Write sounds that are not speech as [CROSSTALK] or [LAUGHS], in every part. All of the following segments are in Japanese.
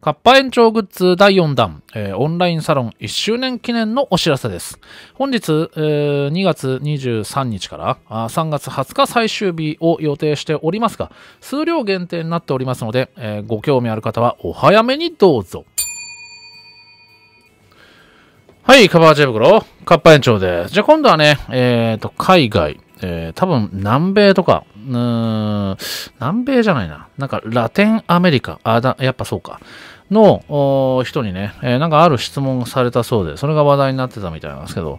カッパ延長グッズ第4弾、えー、オンラインサロン1周年記念のお知らせです。本日、えー、2月23日からあ3月20日最終日を予定しておりますが、数量限定になっておりますので、えー、ご興味ある方はお早めにどうぞ。はい、カバーチェブクロ、カッパ延長です。じゃあ今度はね、えっ、ー、と、海外。えー、多分南米とか、うん、南米じゃないな。なんかラテンアメリカ、あ、だ、やっぱそうか。の人にね、えー、なんかある質問されたそうで、それが話題になってたみたいなんですけど、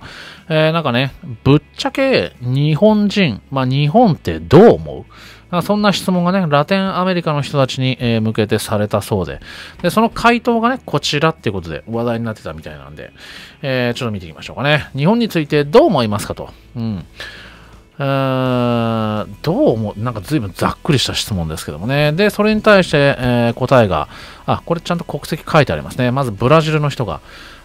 えー、なんかね、ぶっちゃけ日本人、まあ日本ってどう思うそんな質問がね、ラテンアメリカの人たちに、向けてされたそうでで、その回答がね、こちらってことで話題になってたみたいなんで、えー、ちょっと見ていきましょうかね。日本についてどう思いますかと。うんーどう思うなんか随分ざっくりした質問ですけどもね。で、それに対して、えー、答えが、あ、これちゃんと国籍書いてありますね。まずブラジルの人が、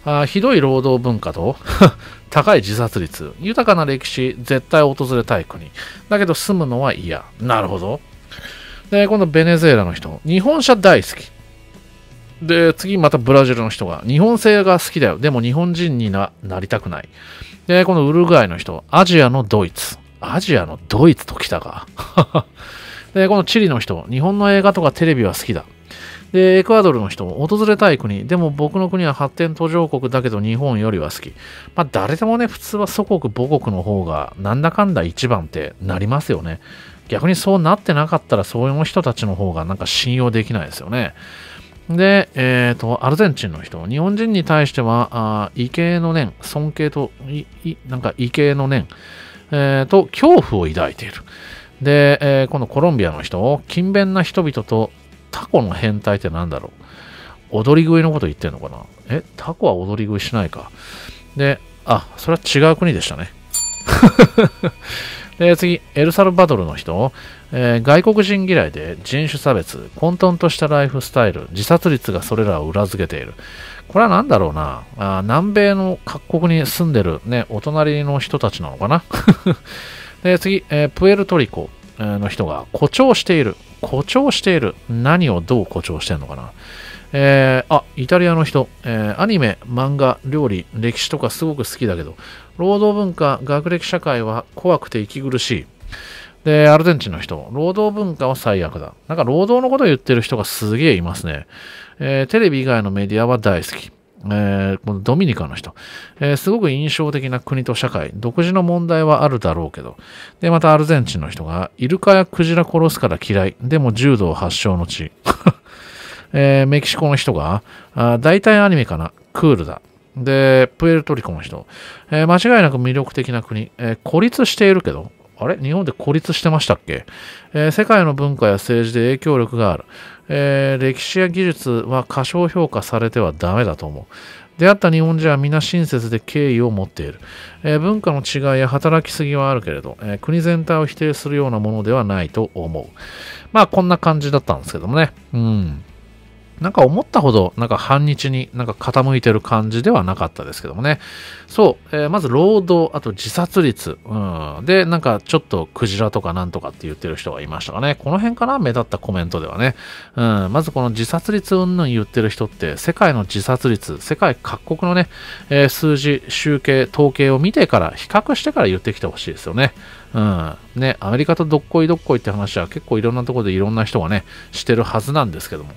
あひどい労働文化と [LAUGHS] 高い自殺率、豊かな歴史、絶対訪れたい国。だけど住むのは嫌。なるほど。で、今度ベネズエラの人、日本車大好き。で、次またブラジルの人が、日本製が好きだよ。でも日本人にななりたくない。で、このウルグアイの人、アジアのドイツ。アジアのドイツと来たか。[LAUGHS] で、このチリの人、日本の映画とかテレビは好きだ。で、エクアドルの人訪れたい国、でも僕の国は発展途上国だけど日本よりは好き。まあ誰でもね、普通は祖国母国の方がなんだかんだ一番ってなりますよね。逆にそうなってなかったらそういう人たちの方がなんか信用できないですよね。で、えっ、ー、と、アルゼンチンの人、日本人に対しては、あ異形の念、尊敬と、いいなんか異形の念、えー、と恐怖を抱いている。で、えー、このコロンビアの人を勤勉な人々とタコの変態って何だろう踊り食いのこと言ってんのかなえ、タコは踊り食いしないか。で、あ、それは違う国でしたね。で次、エルサルバドルの人、えー、外国人嫌いで人種差別、混沌としたライフスタイル、自殺率がそれらを裏付けている。これは何だろうなあ南米の各国に住んでる、ね、お隣の人たちなのかな [LAUGHS] で次、えー、プエルトリコの人が誇張している。誇張している。何をどう誇張してるのかなえー、あ、イタリアの人、えー、アニメ、漫画、料理、歴史とかすごく好きだけど、労働文化、学歴社会は怖くて息苦しい。で、アルゼンチンの人、労働文化は最悪だ。なんか労働のことを言ってる人がすげえいますね。えー、テレビ以外のメディアは大好き。えー、このドミニカの人、えー、すごく印象的な国と社会、独自の問題はあるだろうけど、で、またアルゼンチンの人が、イルカやクジラ殺すから嫌い、でも柔道発祥の地。[LAUGHS] えー、メキシコの人が、あ大体アニメかな、クールだ。で、プエルトリコの人、えー、間違いなく魅力的な国、えー、孤立しているけど、あれ日本で孤立してましたっけ、えー、世界の文化や政治で影響力がある、えー、歴史や技術は過小評価されてはダメだと思う。出会った日本人は皆親切で敬意を持っている、えー、文化の違いや働きすぎはあるけれど、えー、国全体を否定するようなものではないと思う。まあこんな感じだったんですけどもね。うん。なんか思ったほど、なんか反日になんか傾いてる感じではなかったですけどもね。そう、えー、まず労働、あと自殺率、うん。で、なんかちょっとクジラとかなんとかって言ってる人がいましたかね。この辺かな目立ったコメントではね。うん、まずこの自殺率云々言ってる人って、世界の自殺率、世界各国のね、えー、数字、集計、統計を見てから、比較してから言ってきてほしいですよね。うん。ね、アメリカとどっこいどっこいって話は結構いろんなところでいろんな人がね、してるはずなんですけども。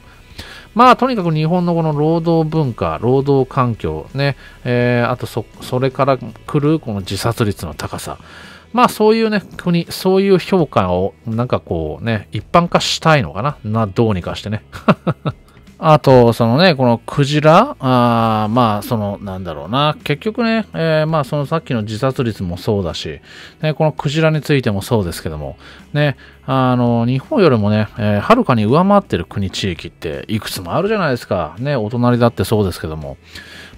まあ、とにかく日本のこの労働文化、労働環境、ね、えー、あとそ、それから来るこの自殺率の高さ。まあ、そういうね、国、そういう評価を、なんかこうね、一般化したいのかな。な、どうにかしてね。あと、そのね、このクジラ、あまあ、その、なんだろうな、結局ね、えー、まあ、そのさっきの自殺率もそうだし、ね、このクジラについてもそうですけども、ね、あの、日本よりもね、えー、はるかに上回ってる国、地域っていくつもあるじゃないですか。ね、お隣だってそうですけども、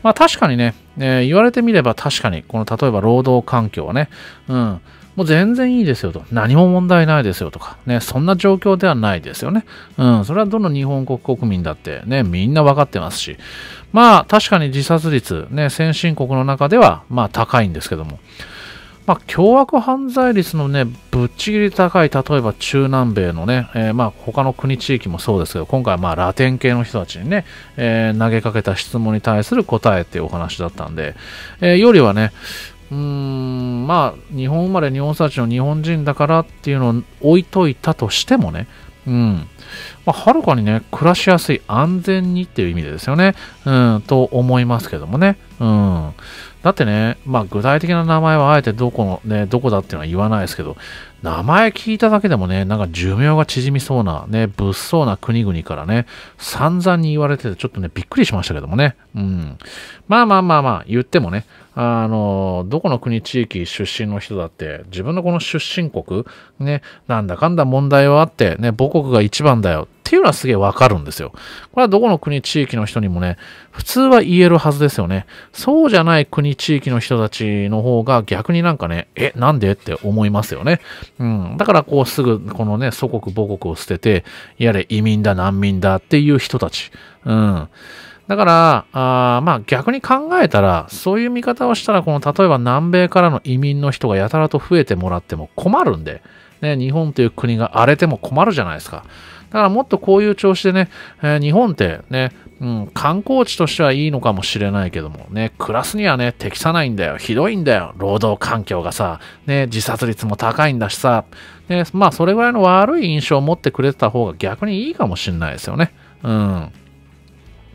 まあ、確かにね、えー、言われてみれば確かに、この、例えば労働環境はね、うん、もう全然いいですよと、何も問題ないですよとか、ね、そんな状況ではないですよね。うん、それはどの日本国国民だってね、みんな分かってますし、まあ確かに自殺率、ね、先進国の中ではまあ高いんですけども、まあ、凶悪犯罪率のね、ぶっちぎり高い、例えば中南米のね、えー、まあ他の国地域もそうですけど、今回はまあラテン系の人たちにね、えー、投げかけた質問に対する答えっていうお話だったんで、えー、よりはね、うーん、まあ、日本生まれ日本育ちの日本人だからっていうのを置いといたとしてもね、うん。まあ、はるかにね、暮らしやすい、安全にっていう意味でですよね。うん、と思いますけどもね。うん。だってね、まあ、具体的な名前はあえてどこの、ね、どこだっていうのは言わないですけど、名前聞いただけでもね、なんか寿命が縮みそうな、ね、物騒な国々からね、散々に言われてて、ちょっとね、びっくりしましたけどもね。うん。まあまあまあまあ、言ってもね、あの、どこの国地域出身の人だって、自分のこの出身国、ね、なんだかんだ問題はあって、ね、母国が一番だよっていうのはすげえわかるんですよ。これはどこの国地域の人にもね、普通は言えるはずですよね。そうじゃない国地域の人たちの方が逆になんかね、え、なんでって思いますよね。うん、だからこうすぐこのね祖国母国を捨ててやれ移民だ難民だっていう人たち、うん、だからあまあ逆に考えたらそういう見方をしたらこの例えば南米からの移民の人がやたらと増えてもらっても困るんで、ね、日本という国が荒れても困るじゃないですか。だからもっとこういう調子でね、えー、日本ってね、うん、観光地としてはいいのかもしれないけどもね、暮らすにはね、適さないんだよ。ひどいんだよ。労働環境がさ、ね、自殺率も高いんだしさ、ね、まあそれぐらいの悪い印象を持ってくれてた方が逆にいいかもしれないですよね。うん。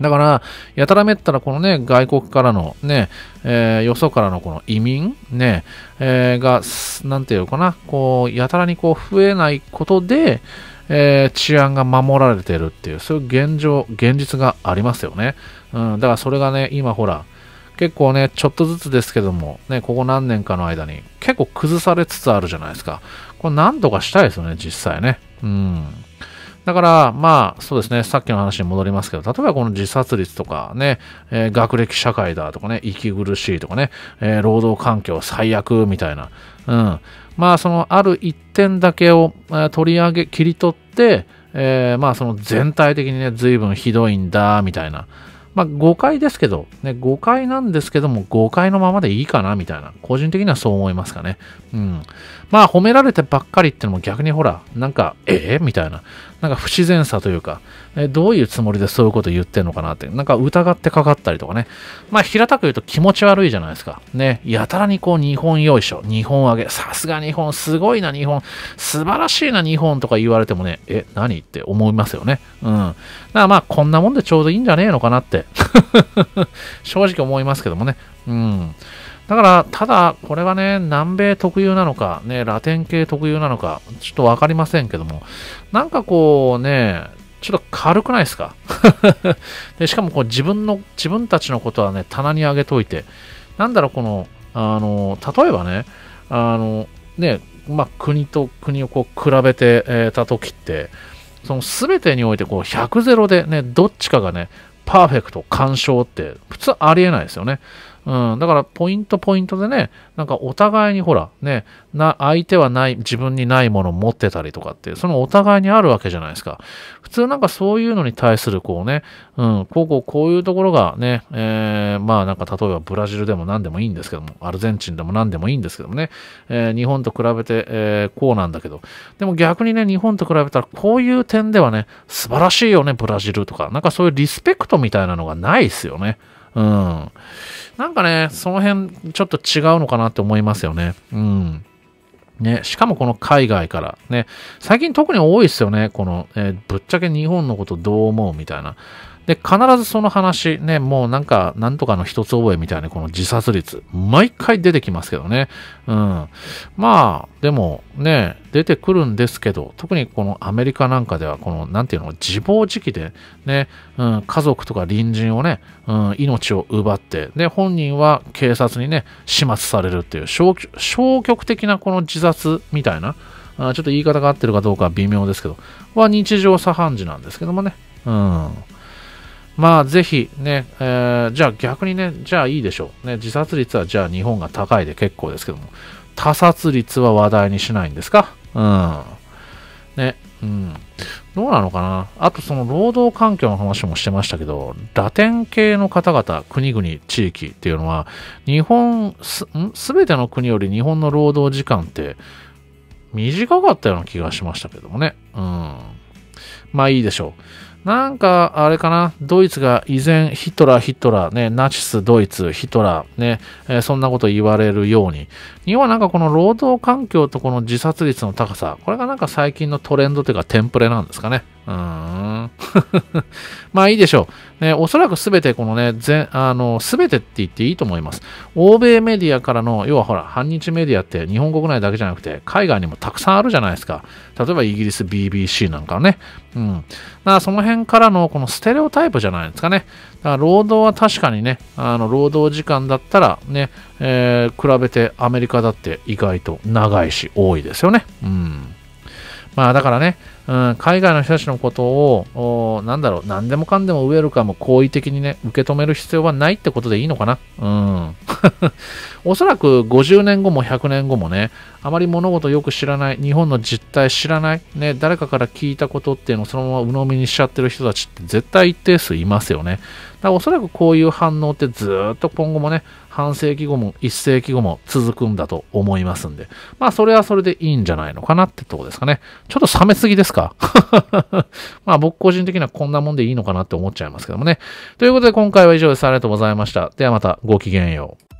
だから、やたらめったらこのね、外国からのね、えー、よそからのこの移民ね、えー、が、なんていうのかな、こう、やたらにこう増えないことで、えー、治安が守られてるっていう、そういう現状、現実がありますよね。うん、だからそれがね、今ほら、結構ね、ちょっとずつですけども、ね、ここ何年かの間に結構崩されつつあるじゃないですか。これ何とかしたいですよね、実際ね。うん。だから、まあ、そうですね、さっきの話に戻りますけど、例えばこの自殺率とかね、えー、学歴社会だとかね、息苦しいとかね、えー、労働環境最悪みたいな、うん。まあ、そのある一点だけを、取り上げ、切り取って、えまあ、その全体的にね、随分ひどいんだ、みたいな。まあ、誤解ですけど、ね、誤解なんですけども、誤解のままでいいかな、みたいな。個人的にはそう思いますかね。うん。まあ、褒められてばっかりってのも逆にほら、なんか、ええー、みたいな。なんか不自然さというか、えどういうつもりでそういうこと言ってんのかなって、なんか疑ってかかったりとかね。まあ平たく言うと気持ち悪いじゃないですか。ね、やたらにこう日本よいしょ、日本上げ、さすが日本、すごいな日本、素晴らしいな日本とか言われてもね、え、何って思いますよね。うん。だからまあこんなもんでちょうどいいんじゃねえのかなって [LAUGHS] 正直思いますけどもね。うん。だから、ただ、これはね、南米特有なのか、ね、ラテン系特有なのか、ちょっとわかりませんけども、なんかこうね、ちょっと軽くないですか [LAUGHS] でしかもこう自分の、自分たちのことはね、棚に上げといて、なんだろう、この、あの、例えばね、あの、ね、まあ、国と国をこう比べて、た時って、その全てにおいてこう100ゼロでね、どっちかがね、パーフェクト、干渉って普通ありえないですよね。うん、だからポイントポイントでね、なんかお互いにほら、ね、な、相手はない、自分にないものを持ってたりとかって、そのお互いにあるわけじゃないですか。普通なんかそういうのに対するこうね、うん、こうこうこういうところがね、えー、まあなんか例えばブラジルでも何でもいいんですけども、アルゼンチンでも何でもいいんですけどもね、えー、日本と比べて、えー、こうなんだけど、でも逆にね、日本と比べたらこういう点ではね、素晴らしいよね、ブラジルとか、なんかそういうリスペクトみたいなのがないですよね。うん。なんかね、その辺ちょっと違うのかなって思いますよね。うん。ね、しかもこの海外から。ね、最近特に多いですよね。この、えー、ぶっちゃけ日本のことどう思うみたいな。で、必ずその話、ね、もうなんか、なんとかの一つ覚えみたいな、この自殺率、毎回出てきますけどね。うん。まあ、でも、ね、出てくるんですけど、特にこのアメリカなんかでは、この、なんていうの、自暴自棄で、ね、うん、家族とか隣人をね、うん、命を奪って、で、本人は警察にね、始末されるっていう、消極的なこの自殺みたいな、あちょっと言い方が合ってるかどうかは微妙ですけど、は日常茶飯事なんですけどもね。うん。まあ、ぜひね、えー、じゃあ逆にね、じゃあいいでしょう。ね、自殺率はじゃあ日本が高いで結構ですけども、他殺率は話題にしないんですかうん。ね、うん。どうなのかなあとその労働環境の話もしてましたけど、ラテン系の方々、国々、地域っていうのは、日本、す、べての国より日本の労働時間って短かったような気がしましたけどもね。うん。まあいいでしょう。なんか、あれかな、ドイツが依然ヒトラー、ヒトラー、ね、ナチス、ドイツ、ヒトラー、ね、えー、そんなこと言われるように、日本はなんかこの労働環境とこの自殺率の高さ、これがなんか最近のトレンドというかテンプレなんですかね。うん。[LAUGHS] まあいいでしょう。ね、おそらくすべてこのね、全、あの、すべてって言っていいと思います。欧米メディアからの、要はほら、反日メディアって日本国内だけじゃなくて、海外にもたくさんあるじゃないですか。例えばイギリス BBC なんかね。うん。だからその辺からのこのステレオタイプじゃないですかね。だから労働は確かにね、あの、労働時間だったらね、えー、比べてアメリカだって意外と長いし多いですよね。うん。まあだからね、ん、海外の人たちのことを、なんだろう、何でもかんでもウェルカム、好意的にね、受け止める必要はないってことでいいのかな。うん。おそらく50年後も100年後もね、あまり物事よく知らない、日本の実態知らない、ね、誰かから聞いたことっていうのをそのまま鵜呑みにしちゃってる人たちって絶対一定数いますよね。だからおそらくこういう反応ってずっと今後もね、半世紀後も一世紀後も続くんだと思いますんで、まあそれはそれでいいんじゃないのかなってとこですかね。ちょっと冷めすぎですか [LAUGHS] まあ僕個人的にはこんなもんでいいのかなって思っちゃいますけどもね。ということで今回は以上です。ありがとうございました。ではまたごきげんよう。